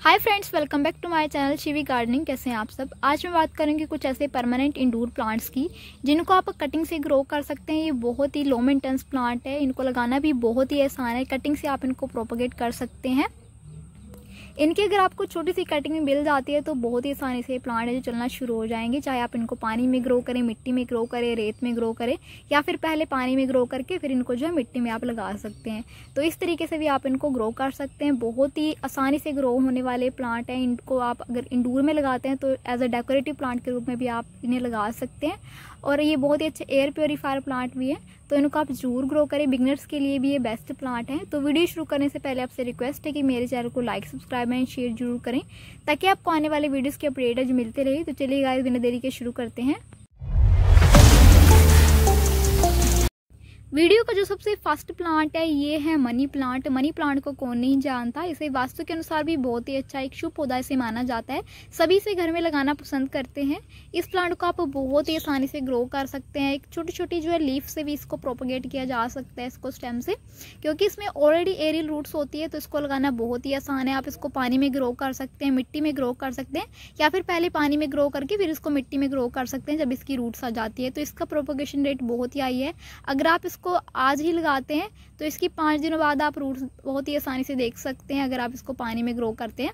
hi friends welcome back to my channel Shivi gardening कैसे हैं आप सब आज मैं बात करूंगी कुछ ऐसे परमानेंट इंडोर प्लांट्स की जिनको आप कटिंग से ग्रो कर सकते हैं ये बहुत ही लो मेंटेनेंस प्लांट है इनको लगाना भी बहुत ही आसान है कटिंग से आप इनको प्रोपोगेट कर सकते हैं इनकी अगर आपको छोटी सी कटिंग में मिल जाती है तो बहुत ही आसानी से प्लांट है जो चलना शुरू हो जाएंगे चाहे आप इनको पानी में ग्रो करें मिट्टी में ग्रो करें रेत में ग्रो करें या फिर पहले पानी में ग्रो करके फिर इनको जो है मिट्टी में आप लगा सकते हैं तो इस तरीके से भी आप इनको ग्रो कर सकते हैं बहुत ही आसानी से ग्रो होने वाले प्लांट हैं इनको आप अगर इंडोर में लगाते हैं तो एज अ डेकोरेटिव प्लांट के रूप में भी आप इन्हें लगा सकते हैं और ये बहुत ही अच्छे एयर प्योरीफायर प्लांट भी है तो इनको आप जरूर ग्रो करें बिगनर्स के लिए भी ये बेस्ट प्लांट है तो वीडियो शुरू करने से पहले आपसे रिक्वेस्ट है कि मेरे चैनल को लाइक सब्सक्राइब एंड शेयर जरूर करें ताकि आपको आने वाले वीडियोज़ के अपडेट मिलते रहे तो चलिए गाय बिना देरी के शुरू करते हैं वीडियो का जो सबसे फर्स्ट प्लांट है ये है मनी प्लांट मनी प्लांट को कौन नहीं जानता इसे वास्तु के अनुसार भी बहुत ही अच्छा एक शुभ पौधा इसे माना जाता है सभी इसे घर में लगाना पसंद करते हैं इस प्लांट को आप बहुत ही आसानी से ग्रो कर सकते हैं एक छोटी छोटी जो है लीफ से भी इसको प्रोपोगेट किया जा सकता है इसको स्टेम से क्योंकि इसमें ऑलरेडी एरियल रूट्स होती है तो इसको लगाना बहुत ही आसान है आप इसको पानी में ग्रो कर सकते हैं मिट्टी में ग्रो कर सकते हैं या फिर पहले पानी में ग्रो करके फिर इसको मिट्टी में ग्रो कर सकते हैं जब इसकी रूट्स आ जाती है तो इसका प्रोपोगेशन रेट बहुत ही हाई है अगर आप इसको आज ही लगाते हैं तो इसकी पाँच दिनों बाद आप रूट्स बहुत ही आसानी से देख सकते हैं अगर आप इसको पानी में ग्रो करते हैं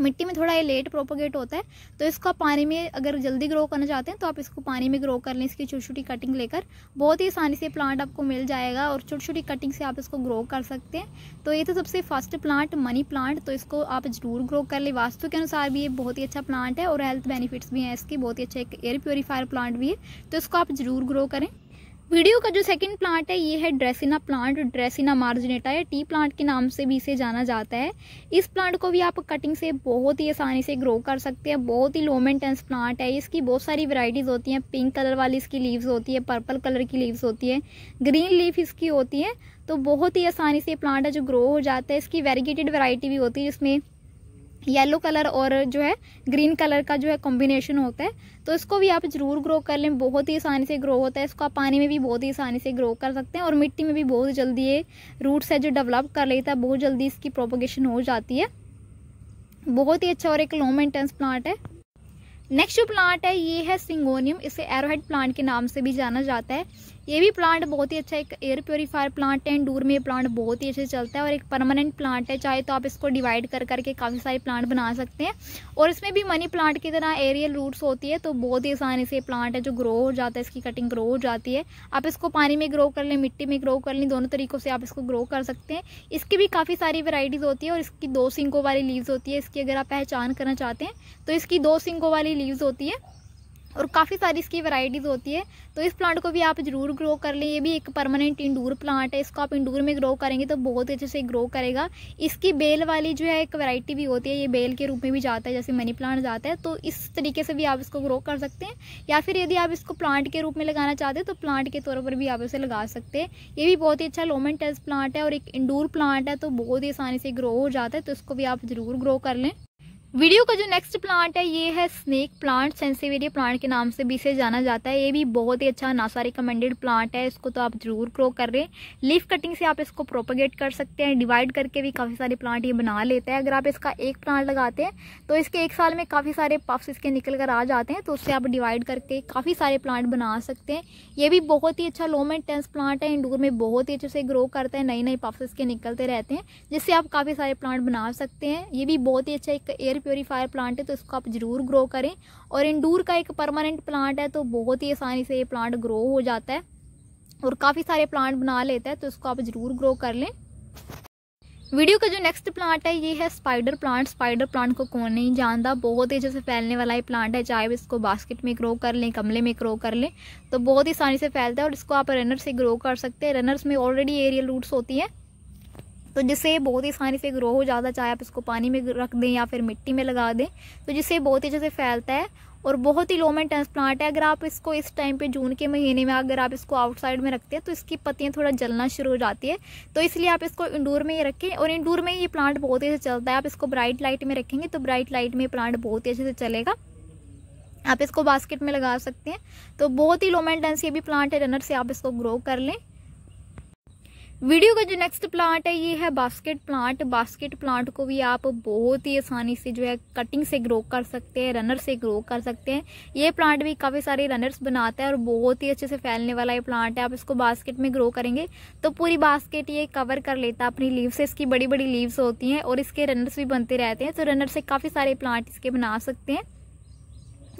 मिट्टी में थोड़ा ये लेट प्रोपोगेट होता है तो इसको आप पानी में अगर जल्दी ग्रो करना चाहते हैं तो आप इसको पानी में ग्रो कर लें इसकी छोटी छोटी कटिंग लेकर बहुत ही आसानी से प्लांट आपको मिल जाएगा और छोटी छोटी कटिंग से आप इसको ग्रो कर सकते हैं तो ये तो सबसे फर्स्ट प्लांट मनी प्लांट तो इसको आप ज़रूर ग्रो कर लें वास्तु के अनुसार भी ये बहुत ही अच्छा प्लांट है और हेल्थ बेनिफिट्स भी हैं इसकी बहुत ही अच्छा एक एयर प्योरीफायर प्लांट भी है तो इसको आप ज़रूर ग्रो करें वीडियो का जो सेकंड प्लांट है ये है ड्रेसिना प्लांट ड्रेसिना मार्जिनेटा या टी प्लांट के नाम से भी इसे जाना जाता है इस प्लांट को भी आप कटिंग से बहुत ही आसानी से ग्रो कर सकते हैं बहुत ही लो मेंटेनेंस प्लांट है इसकी बहुत सारी वैरायटीज़ होती हैं पिंक कलर वाली इसकी लीव्स होती है पर्पल कलर की लीव्स होती है ग्रीन लीव इसकी होती है तो बहुत ही आसानी से प्लांट है जो ग्रो हो जाता है इसकी वेरीगेटेड वैरायटी भी होती है जिसमें येलो कलर और जो है ग्रीन कलर का जो है कॉम्बिनेशन होता है तो इसको भी आप ज़रूर ग्रो कर लें बहुत ही आसानी से ग्रो होता है इसको आप पानी में भी बहुत ही आसानी से ग्रो कर सकते हैं और मिट्टी में भी बहुत जल्दी ये रूट्स है जो डेवलप कर लेता है बहुत जल्दी इसकी प्रोपोगेशन हो जाती है बहुत ही अच्छा और एक लो मेंटेनेंस प्लांट है नेक्स्ट जो प्लांट है ये है सिंगोनियम इसे एरोहेड प्लांट के नाम से भी जाना जाता है ये भी प्लांट बहुत ही अच्छा एक एयर प्योरीफायर प्लांट है डूर में ये प्लांट बहुत ही अच्छे चलता है और एक परमानेंट प्लांट है चाहे तो आप इसको डिवाइड कर करके काफ़ी सारे प्लांट बना सकते हैं और इसमें भी मनी प्लांट की तरह एरियल रूट्स होती है तो बहुत ही आसानी से प्लांट है जो ग्रो हो जाता है इसकी कटिंग ग्रो हो जाती है आप इसको पानी में ग्रो कर लें मिट्टी में ग्रो कर लें दोनों तरीक़ों से आप इसको ग्रो कर सकते हैं इसकी भी काफ़ी सारी वेराइटीज़ होती है और इसकी दो सिंगों वाली लीव्स होती है इसकी अगर आप पहचान करना चाहते हैं तो इसकी दो सिंगों वाली लीव्स होती है और काफ़ी सारी इसकी वैरायटीज़ होती है तो इस प्लांट को भी आप ज़रूर ग्रो कर लें ये भी एक परमानेंट इंडोर प्लांट है इसको आप इंडोर में ग्रो करेंगे तो बहुत अच्छे से ग्रो करेगा इसकी बेल वाली जो है एक वैरायटी भी होती है ये बेल के रूप में भी जाता है जैसे मनी प्लांट जाता है तो इस तरीके से भी आप इसको ग्रो कर सकते हैं या फिर यदि आप इसको प्लांट के रूप में लगाना चाहते हैं तो प्लांट के तौर पर भी आप इसे लगा सकते हैं ये भी बहुत ही अच्छा टेस्ट प्लांट है और एक इंडोर प्लांट है तो बहुत ही आसानी से ग्रो हो जाता है तो इसको भी आप ज़रूर ग्रो कर लें वीडियो का जो नेक्स्ट प्लांट है ये है स्नेक प्लांट सेंसिवेरिया प्लांट के नाम से भी इसे जाना जाता है ये भी बहुत ही अच्छा नासा रिकमेंडेड प्लांट है इसको तो आप जरूर ग्रो कर रहे हैं लीफ कटिंग से आप इसको प्रोपोगेट कर सकते हैं डिवाइड करके भी काफ़ी सारे प्लांट ये बना लेता है अगर आप इसका एक प्लांट लगाते हैं तो इसके एक साल में काफ़ी सारे पफ्स इसके निकल कर आ जाते हैं तो उससे आप डिवाइड करके काफ़ी सारे प्लांट बना सकते हैं ये भी बहुत ही अच्छा लो मेंटेनेंस प्लांट है इंडोर में बहुत ही अच्छे से ग्रो करता है नए नए पफ्स इसके निकलते रहते हैं जिससे आप काफ़ी सारे प्लांट बना सकते हैं ये भी बहुत ही अच्छा एक एयर प्योरीफायर प्लांट है तो इसको आप ज़रूर ग्रो करें और इंडूर का एक परमानेंट प्लांट है तो बहुत ही आसानी से ये प्लांट ग्रो हो जाता है और काफ़ी सारे प्लांट बना लेता है तो इसको आप ज़रूर ग्रो कर लें वीडियो का जो नेक्स्ट प्लांट है ये है स्पाइडर प्लांट स्पाइडर प्लांट को कौन नहीं जानता बहुत ही जैसे फैलने वाला ये प्लांट है चाहे इसको बास्केट में ग्रो कर लें गमले में ग्रो कर लें तो बहुत ही आसानी से फैलता है और इसको आप रनर से ग्रो कर सकते हैं रनर्स में ऑलरेडी एरियल रूट्स होती हैं तो जिससे बहुत ही आसानी से ग्रो हो जाता है चाहे आप इसको पानी में रख दें या फिर मिट्टी में लगा दें तो जिससे बहुत ही अच्छे से फैलता है और बहुत ही लो मेंटेनेंस प्लांट है अगर आप इसको इस टाइम पे जून के महीने में अगर आप इसको आउटसाइड में रखते हैं तो इसकी पत्तियां थोड़ा जलना शुरू हो जाती है तो इसलिए आप इसको इंडोर में ही रखें और इंडोर में ये प्लांट बहुत ही अच्छा चलता है आप इसको ब्राइट लाइट में रखेंगे तो ब्राइट लाइट में प्लांट बहुत ही अच्छे से चलेगा आप इसको बास्केट में लगा सकते हैं तो बहुत ही लो मेंटेनेंस ये भी प्लांट है रनर से आप इसको ग्रो कर लें वीडियो का जो नेक्स्ट प्लांट है ये है बास्केट प्लांट बास्केट प्लांट को भी आप बहुत ही आसानी से जो है कटिंग से ग्रो कर सकते हैं रनर से ग्रो कर सकते हैं ये प्लांट भी काफ़ी सारे रनर्स बनाता है और बहुत ही अच्छे से फैलने वाला ये प्लांट है आप इसको बास्केट में ग्रो करेंगे तो पूरी बास्केट ये कवर कर लेता अपनी लीव से इसकी बड़ी बड़ी लीव्स होती हैं और इसके रनर्स भी बनते रहते हैं तो रनर से काफ़ी सारे प्लांट इसके बना सकते हैं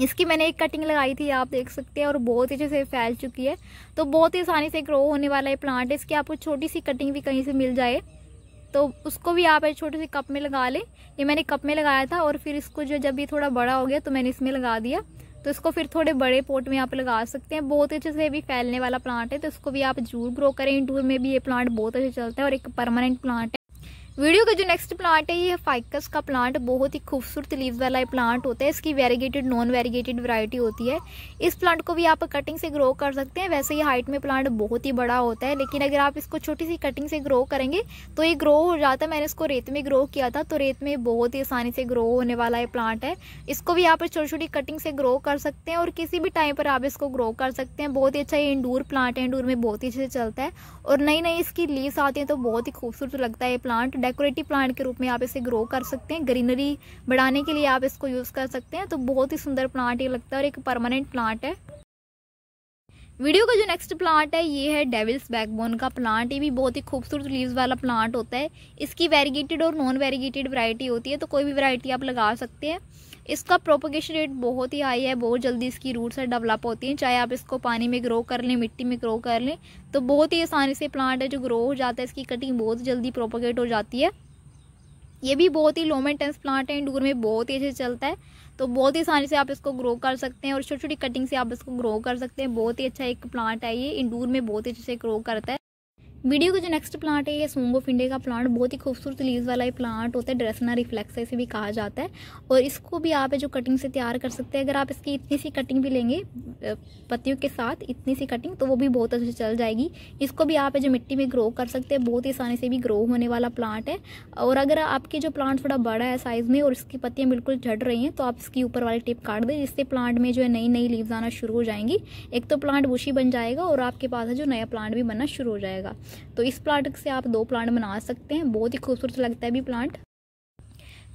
इसकी मैंने एक कटिंग लगाई थी आप देख सकते हैं और बहुत ही अच्छे से फैल चुकी है तो बहुत ही आसानी से ग्रो होने वाला है प्लांट इसकी आपको छोटी सी कटिंग भी कहीं से मिल जाए तो उसको भी आप एक छोटे से कप में लगा लें ये मैंने कप में लगाया था और फिर इसको जो जब भी थोड़ा बड़ा हो गया तो मैंने इसमें लगा दिया तो इसको फिर थोड़े बड़े पोट में आप लगा सकते हैं बहुत अच्छे से भी फैलने वाला प्लांट है तो इसको भी आप जरूर ग्रो करें इंडोर में भी ये प्लांट बहुत अच्छे चलता है और एक परमानेंट प्लांट है वीडियो का जो नेक्स्ट प्लांट है ये फाइकस का प्लांट बहुत ही खूबसूरत लीव वाला प्लांट होता है इसकी वेरीगेटेड नॉन वेरीगेटेड वैरायटी होती है इस प्लांट को भी आप कटिंग से ग्रो कर सकते हैं वैसे ये हाइट में प्लांट बहुत ही बड़ा होता है लेकिन अगर आप इसको छोटी सी कटिंग से ग्रो करेंगे तो ये ग्रो हो जाता है मैंने इसको रेत में ग्रो किया था तो रेत में बहुत ही आसानी से ग्रो होने वाला ये प्लांट है इसको भी आप छोटी छोटी कटिंग से ग्रो कर सकते हैं और किसी भी टाइम पर आप इसको ग्रो कर सकते हैं बहुत ही अच्छा ये इंडोर प्लांट है इंडोर में बहुत ही अच्छे से चलता है और नई नई इसकी लीव्स आती हैं तो बहुत ही खूबसूरत लगता है ये प्लांट डेकोरेटिव प्लांट के रूप में आप इसे ग्रो कर सकते हैं ग्रीनरी बढ़ाने के लिए आप इसको यूज़ कर सकते हैं तो बहुत ही सुंदर प्लांट ये लगता है और एक परमानेंट प्लांट है वीडियो का जो नेक्स्ट प्लांट है ये है डेविल्स बैकबोन का प्लांट ये भी बहुत ही खूबसूरत लीव्स वाला प्लांट होता है इसकी वेरीगेटेड और नॉन वेरीगेटेड वैरायटी होती है तो कोई भी वैरायटी आप लगा सकते हैं इसका प्रोपोगेशन रेट बहुत ही हाई है बहुत जल्दी इसकी रूट्स है डेवलप होती हैं चाहे आप इसको पानी में ग्रो कर लें मिट्टी में ग्रो कर लें तो बहुत ही आसानी से प्लांट है जो ग्रो हो जाता है इसकी कटिंग बहुत जल्दी प्रोपोगेट हो जाती है ये भी बहुत ही लो मेंटेनेंस प्लांट है इंडोर में बहुत ही अच्छे चलता है तो बहुत ही आसानी से आप इसको ग्रो कर सकते हैं और छोटी छोटी कटिंग से आप इसको ग्रो कर सकते हैं बहुत ही अच्छा एक प्लांट है ये इंडोर में बहुत ही अच्छे से ग्रो करता है वीडियो का जो नेक्स्ट प्लांट है ये सोंगो फिंडे का प्लांट बहुत ही खूबसूरत लीव वाला ये प्लांट होता है ड्रेसना रिफ्लेक्स इसे भी कहा जाता है और इसको भी आप जो कटिंग से तैयार कर सकते हैं अगर आप इसकी इतनी सी कटिंग भी लेंगे पत्तियों के साथ इतनी सी कटिंग तो वो भी बहुत अच्छे चल जाएगी इसको भी आप जो मिट्टी में ग्रो कर सकते हैं बहुत ही आसानी से भी ग्रो होने वाला प्लांट है और अगर आपके जो प्लांट थोड़ा बड़ा है साइज़ में और इसकी पत्तियाँ बिल्कुल झड़ रही हैं तो आप इसकी ऊपर वाली टिप काट दें जिससे प्लांट में जो है नई नई लीव्स आना शुरू हो जाएंगी एक तो प्लांट बुशी बन जाएगा और आपके पास है जो नया प्लांट भी बनना शुरू हो जाएगा तो इस प्लांट से आप दो प्लांट बना सकते हैं बहुत ही खूबसूरत लगता है भी प्लांट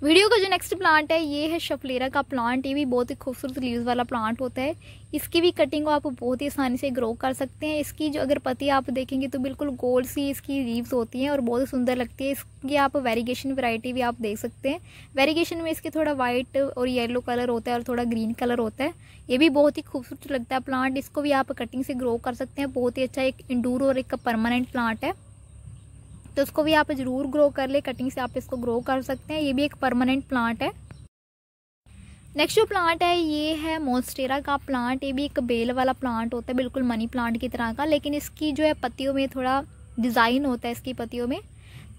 वीडियो का जो नेक्स्ट प्लांट है ये है शफलेरा का प्लांट ये भी बहुत ही खूबसूरत लीव्स वाला प्लांट होता है इसकी भी कटिंग को आप बहुत ही आसानी से ग्रो कर सकते हैं इसकी जो अगर पत्ती आप देखेंगे तो बिल्कुल गोल सी इसकी लीव्स होती हैं और बहुत ही सुंदर लगती है इसकी आप वेरीगेशन वैरायटी भी आप देख सकते हैं वेरीगेशन में इसके थोड़ा वाइट और येलो कलर होता है और थोड़ा ग्रीन कलर होता है ये भी बहुत ही खूबसूरत लगता है प्लांट इसको भी आप कटिंग से ग्रो कर सकते हैं बहुत ही अच्छा एक इंडूर और एक परमानेंट प्लांट है तो उसको भी आप ज़रूर ग्रो कर ले कटिंग से आप इसको ग्रो कर सकते हैं ये भी एक परमानेंट प्लांट है नेक्स्ट जो प्लांट है ये है मोन्स्टेरा का प्लांट ये भी एक बेल वाला प्लांट होता है बिल्कुल मनी प्लांट की तरह का लेकिन इसकी जो है पत्तियों में थोड़ा डिज़ाइन होता है इसकी पत्तियों में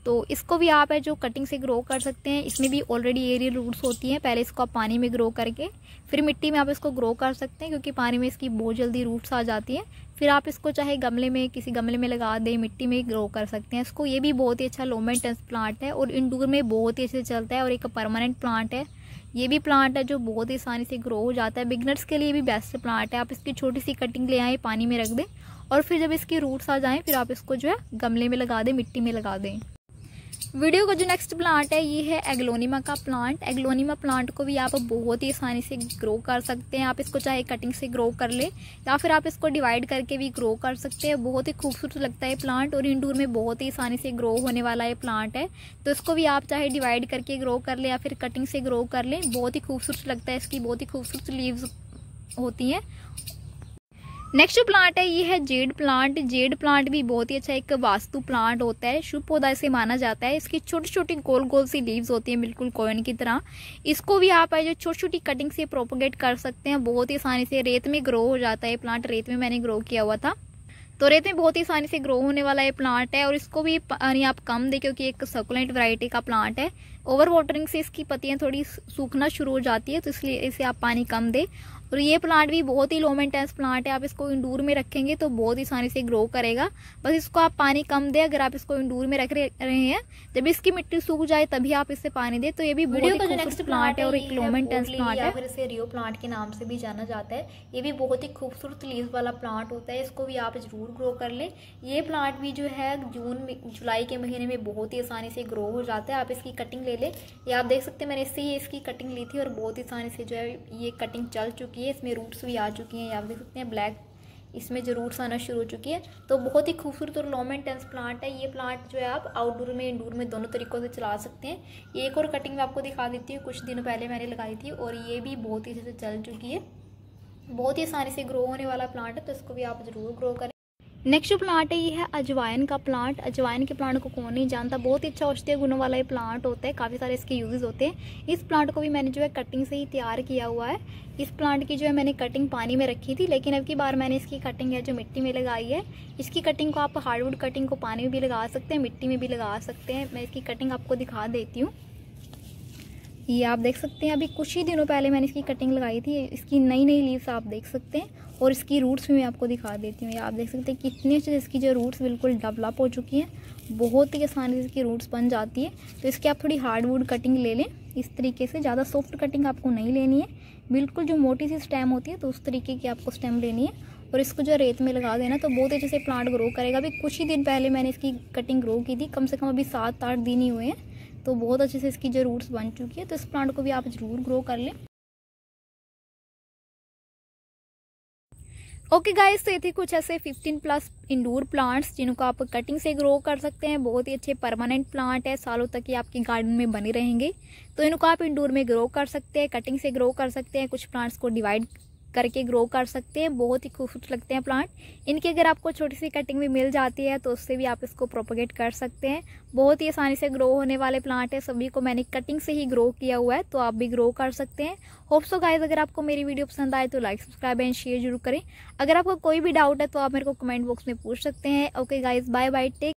तो इसको भी आप है जो कटिंग से ग्रो कर सकते हैं इसमें भी ऑलरेडी एरियल रूट्स होती हैं पहले इसको आप पानी में ग्रो करके फिर मिट्टी में आप इसको ग्रो कर सकते हैं क्योंकि पानी में इसकी बहुत जल्दी रूट्स आ जाती हैं फिर आप इसको चाहे गमले में किसी गमले में लगा दें मिट्टी में ग्रो कर सकते हैं इसको ये भी बहुत ही अच्छा लोमेंटेंस प्लांट है और इंडोर में बहुत ही अच्छे चलता है और एक परमानेंट प्लांट है ये भी प्लांट है जो बहुत ही आसानी से ग्रो हो जाता है बिगनर्स के लिए भी बेस्ट प्लांट है आप इसकी छोटी सी कटिंग ले आएँ पानी में रख दें और फिर जब इसके रूट्स आ जाएँ फिर आप इसको जो है गमले में लगा दें मिट्टी में लगा दें वीडियो का जो नेक्स्ट प्लांट है ये है एग्लोनिमा का प्लांट एग्लोनिमा प्लांट को भी आप बहुत ही आसानी से ग्रो कर सकते हैं आप इसको चाहे कटिंग से ग्रो कर ले या फिर आप इसको डिवाइड करके भी ग्रो कर सकते हैं बहुत ही खूबसूरत लगता है प्लांट और इंडोर में बहुत ही आसानी से ग्रो होने वाला ये प्लांट है तो इसको भी आप चाहे डिवाइड करके ग्रो कर लें या फिर कटिंग से ग्रो कर लें बहुत ही खूबसूरत लगता है इसकी बहुत ही खूबसूरत लीव्स होती हैं नेक्स्ट जो प्लांट है ये है जेड प्लांट जेड प्लांट भी बहुत ही अच्छा एक वास्तु प्लांट होता है शुभ पौधा इसे माना जाता है इसकी छोटी छोटी गोल गोल सी लीव्स होती है बिल्कुल कोयन की तरह इसको भी आप जो छोटी छोटी कटिंग से प्रोपोगेट कर सकते हैं बहुत ही आसानी से रेत में ग्रो हो जाता है प्लांट रेत में मैंने ग्रो किया हुआ था तो रेत में बहुत ही आसानी से ग्रो होने वाला ये प्लांट है और इसको भी पानी आप कम दें क्योंकि एक सकुलेंट वैरायटी का प्लांट है ओवर वाटरिंग से इसकी पत्तियां थोड़ी सूखना शुरू हो जाती है तो इसलिए इसे आप पानी कम दें और ये प्लांट भी बहुत ही लो मेंटेनेंस प्लांट है आप इसको इंडोर में रखेंगे तो बहुत ही आसानी से ग्रो करेगा बस इसको आप पानी कम दें अगर आप इसको इंडोर में रख रहे हैं जब इसकी मिट्टी सूख जाए तभी आप इससे पानी दें तो ये भी का जो नेक्स्ट प्लांट है और एक लो मेंटेनेंस प्लांट है इसे रियो प्लांट के नाम से भी जाना जाता है ये भी बहुत ही खूबसूरत लीव वाला प्लांट होता है इसको भी आप जरूर ग्रो कर लें ये प्लांट भी जो है जून जुलाई के महीने में बहुत ही आसानी से ग्रो हो जाता है आप इसकी कटिंग ले लें ये आप देख सकते हैं मैंने इससे ही इसकी कटिंग ली थी और बहुत ही आसानी से जो है ये कटिंग चल चुकी चुकी है इसमें रूट्स भी आ चुकी हैं आप देख सकते हैं ब्लैक इसमें जो रूट्स आना शुरू हो चुकी है तो बहुत ही खूबसूरत और लॉम टेंस प्लांट है ये प्लांट जो है आप आउटडोर में इंडोर में दोनों तरीक़ों से चला सकते हैं एक और कटिंग मैं आपको दिखा देती हूँ कुछ दिनों पहले मैंने लगाई थी और ये भी बहुत ही अच्छे से चल चुकी है बहुत ही आसानी से ग्रो होने वाला प्लांट है तो इसको भी आप ज़रूर ग्रो कर नेक्स्ट जो प्लांट है ये है अजवाइन का प्लांट अजवाइन के प्लांट को कौन नहीं जानता बहुत ही अच्छा औषधीय गुणों वाला ये प्लांट होता है काफ़ी सारे इसके यूजेस होते हैं इस प्लांट को भी मैंने जो है कटिंग से ही तैयार किया हुआ है इस प्लांट की जो है मैंने कटिंग पानी में रखी थी लेकिन अब की बार मैंने इसकी कटिंग है जो मिट्टी में लगाई है इसकी कटिंग को आप हार्डवुड कटिंग को पानी में भी लगा सकते हैं मिट्टी में भी लगा सकते हैं मैं इसकी कटिंग आपको दिखा देती हूँ ये आप देख सकते हैं अभी कुछ ही दिनों पहले मैंने इसकी कटिंग लगाई थी इसकी नई नई लीव्स आप देख सकते हैं और इसकी रूट्स भी मैं आपको दिखा देती हूँ ये आप देख सकते हैं कितने अच्छे इसकी जो रूट्स बिल्कुल डेवलप हो चुकी हैं बहुत ही आसानी से इसकी रूट्स बन जाती है तो इसकी आप थोड़ी हार्डवुड कटिंग ले लें इस तरीके से ज़्यादा सॉफ्ट कटिंग आपको नहीं लेनी है बिल्कुल जो मोटी सी स्टेम होती है तो उस तरीके की आपको स्टेम लेनी है और इसको जो रेत में लगा देना तो बहुत अच्छे से प्लांट ग्रो करेगा अभी कुछ ही दिन पहले मैंने इसकी कटिंग ग्रो की थी कम से कम अभी सात आठ दिन ही हुए हैं तो बहुत अच्छे से इसकी जो रूट्स बन चुकी है तो इस प्लांट को भी आप ज़रूर ग्रो कर लें ओके गाइस तो ये थे कुछ ऐसे 15 प्लस इंडोर प्लांट्स जिनको आप कटिंग से ग्रो कर सकते हैं बहुत ही अच्छे परमानेंट प्लांट है सालों तक ये आपके गार्डन में बने रहेंगे तो इनको आप इंडोर में ग्रो कर सकते हैं कटिंग से ग्रो कर सकते हैं कुछ प्लांट्स को डिवाइड करके ग्रो कर सकते हैं बहुत ही खूबसूरत लगते हैं प्लांट इनकी अगर आपको छोटी सी कटिंग भी मिल जाती है तो उससे भी आप इसको प्रोपोगेट कर सकते हैं बहुत ही आसानी से ग्रो होने वाले प्लांट है सभी को मैंने कटिंग से ही ग्रो किया हुआ है तो आप भी ग्रो कर सकते हैं होप सो गाइज अगर आपको मेरी वीडियो पसंद आए तो लाइक सब्सक्राइब एंड शेयर जरूर करें अगर आपको कोई भी डाउट है तो आप मेरे को कमेंट बॉक्स में पूछ सकते हैं okay guys bye bye take